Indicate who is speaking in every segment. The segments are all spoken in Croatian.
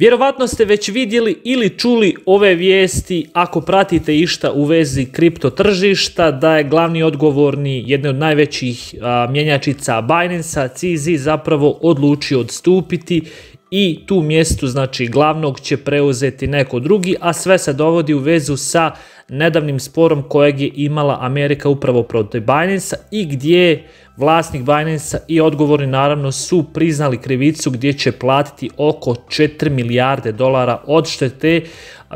Speaker 1: Vjerovatno ste već vidjeli ili čuli ove vijesti ako pratite išta u vezi kripto tržišta da je glavni odgovorni jedne od najvećih mjenjačica Binance-a CZ zapravo odlučio odstupiti i tu mjestu znači glavnog će preuzeti neko drugi, a sve se dovodi u vezu sa nedavnim sporom kojeg je imala Amerika upravo protiv Binance i gdje vlasnik Binance i odgovorni naravno su priznali krivicu gdje će platiti oko 4 milijarde dolara odštete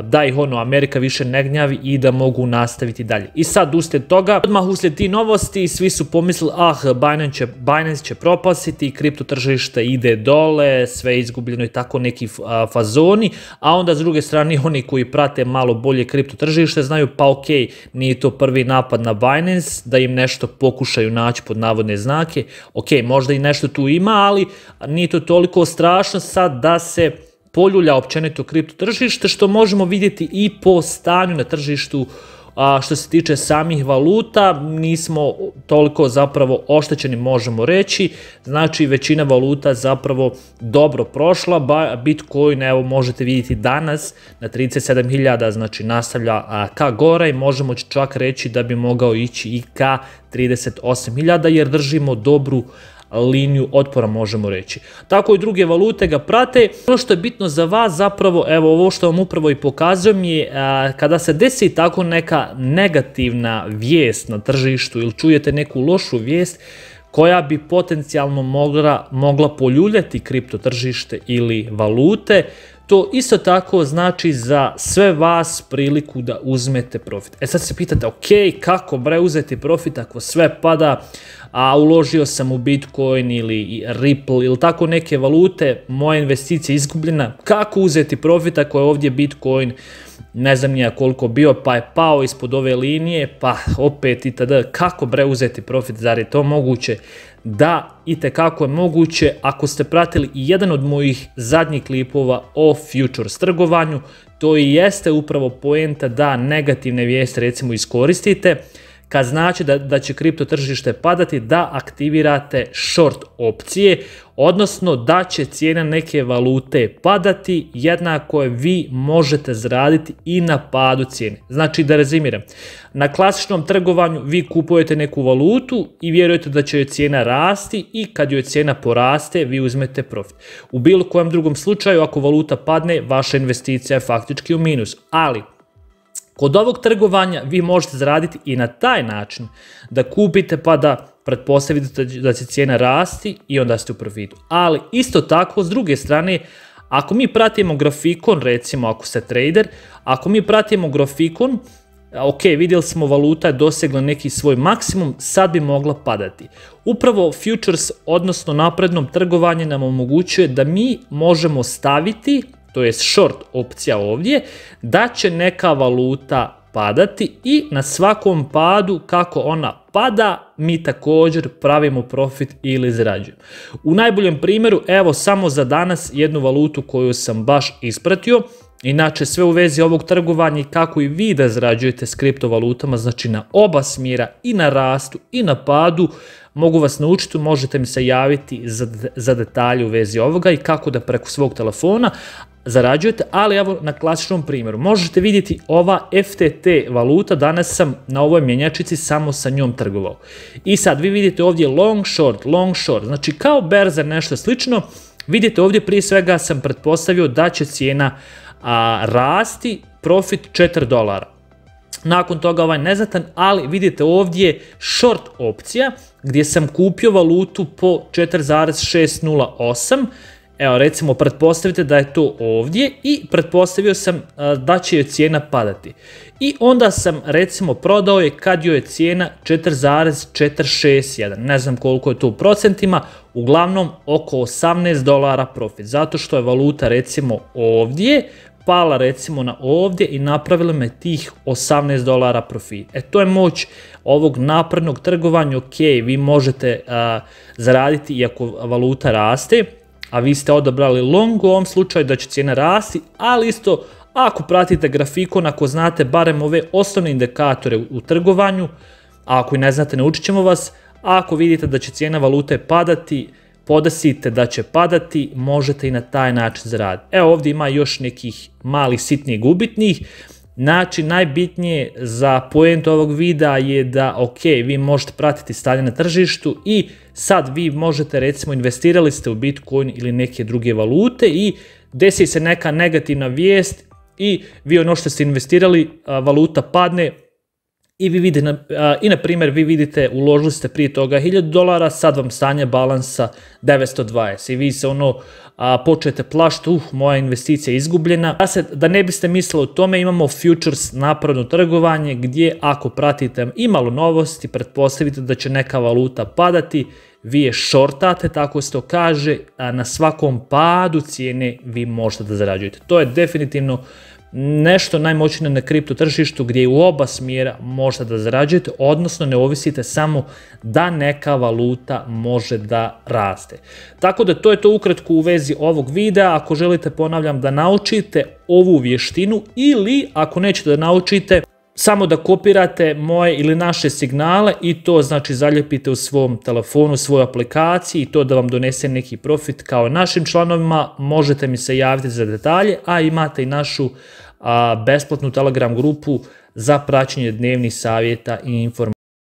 Speaker 1: da ih ono Amerika više ne gnjavi i da mogu nastaviti dalje. I sad uslijed toga, odmah uslijed ti novosti svi su pomislili ah Binance će, Binance će propasiti, kripto tržište ide dole, sve je izgubljeno i tako neki fazoni, a onda s druge strane oni koji prate malo bolje kripto tržište znaju pa ok, nije to prvi napad na Binance, da im nešto pokušaju naći pod navodne znake, ok, možda i nešto tu ima, ali nije to toliko strašno sad da se poljulja općenito kripto tržište, što možemo vidjeti i po stanju na tržištu a što se tiče samih valuta, nismo toliko zapravo oštećeni možemo reći, znači većina valuta zapravo dobro prošla, Bitcoin evo možete vidjeti danas na 37.000, znači nastavlja ka gore i možemo čak reći da bi mogao ići i ka 38.000 jer držimo dobru liniju otpora možemo reći. Tako i druge valute ga prate. Ono što je bitno za vas zapravo, evo ovo što vam upravo i pokazujem je kada se desi tako neka negativna vijest na tržištu ili čujete neku lošu vijest koja bi potencijalno mogla, mogla poljuljati kripto tržište ili valute, to isto tako znači za sve vas priliku da uzmete profit. E sad se pitate, ok, kako bre uzeti profit ako sve pada, a uložio sam u Bitcoin ili Ripple ili tako neke valute, moja investicija je izgubljena, kako uzeti profit ako je ovdje Bitcoin ne znam nija koliko bio, pa je pao ispod ove linije, pa opet itd. Kako bre uzeti profit, zar je to moguće? da i tekako je moguće ako ste pratili jedan od mojih zadnjih klipova o futures trgovanju, to i jeste upravo poenta da negativne vijeste recimo iskoristite kad znači da, da će kripto tržište padati, da aktivirate short opcije, odnosno da će cijena neke valute padati, jednako je vi možete zaraditi i na padu cijene. Znači da rezimiram, na klasičnom trgovanju vi kupujete neku valutu i vjerujete da će joj cijena rasti i kad joj cijena poraste vi uzmete profit. U bilo kojem drugom slučaju ako valuta padne, vaša investicija je faktički u minus, ali Kod ovog trgovanja vi možete zaraditi i na taj način da kupite pa da pretpostavite da će cijena rasti i onda ste u profitu. Ali isto tako s druge strane ako mi pratimo grafikon recimo ako ste trader, ako mi pratimo grafikon ok, vidjeli smo valuta je dosegla neki svoj maksimum, sad bi mogla padati. Upravo futures, odnosno naprednom trgovanje nam omogućuje da mi možemo staviti to je short opcija ovdje, da će neka valuta padati i na svakom padu kako ona pada mi također pravimo profit ili zarađujemo. U najboljem primjeru evo samo za danas jednu valutu koju sam baš ispratio, Inače sve u vezi ovog trgovanja i kako i vi da zrađujete s kriptovalutama, znači na oba smjera i na rastu i na padu, mogu vas naučiti, možete mi se javiti za, za detalje u vezi ovoga i kako da preko svog telefona, zarađujete, ali evo na klasičnom primjeru. Možete vidjeti ova FTT valuta, danas sam na ovoj mjenjačici samo sa njom trgovao. I sad vi vidite ovdje long short, long short, znači kao berza nešto slično, vidite ovdje prije svega sam pretpostavio da će cijena rasti, profit 4 dolara. Nakon toga ovaj nezatan, ali vidite ovdje short opcija gdje sam kupio valutu po 4,608 Evo recimo pretpostavite da je to ovdje i pretpostavio sam e, da će joj cijena padati. I onda sam recimo prodao je kad joj je cijena 4,461, ne znam koliko je to u procentima, uglavnom oko 18 dolara profit, zato što je valuta recimo ovdje, pala recimo na ovdje i napravila me tih 18 dolara profit. E to je moć ovog naprednog trgovanja, ok, vi možete e, zaraditi iako valuta raste, a vi ste odabrali long u ovom slučaju da će cijena rasti, ali isto ako pratite grafikon, ako znate barem ove osnovne indikatore u trgovanju, a ako i ne znate naučit ćemo vas, ako vidite da će cijena valute padati, podesite da će padati, možete i na taj način zaraditi. Evo ovdje ima još nekih malih sitnih gubitnih, Znači, najbitnije za poentu ovog videa je da, ok, vi možete pratiti stanje na tržištu i sad vi možete, recimo, investirali ste u Bitcoin ili neke druge valute i desi se neka negativna vijest i vi ono što ste investirali, valuta padne, i vi vidite, i na primjer vi vidite uložili ste prije toga 1000 dolara, sad vam stanje balansa 920 i vi se ono počete plašiti, uh, moja investicija je izgubljena. Da, se, da ne biste mislili o tome, imamo futures napravno trgovanje gdje ako pratite imalo novosti, pretpostavite da će neka valuta padati, vi je shortate tako se to kaže, a na svakom padu cijene vi možete da zarađujete. To je definitivno nešto najmoćnije na kripto tržištu gdje u oba smjera možete da zarađujete, odnosno ne ovisite samo da neka valuta može da raste. Tako da to je to ukratko u vezi ovog videa, ako želite ponavljam da naučite ovu vještinu ili ako nećete da naučite samo da kopirate moje ili naše signale i to znači zaljepite u svom telefonu, svojoj aplikaciji i to da vam donese neki profit kao našim članovima, možete mi se javiti za detalje, a imate i našu besplatnu Telegram grupu za praćenje dnevnih savjeta i informacija.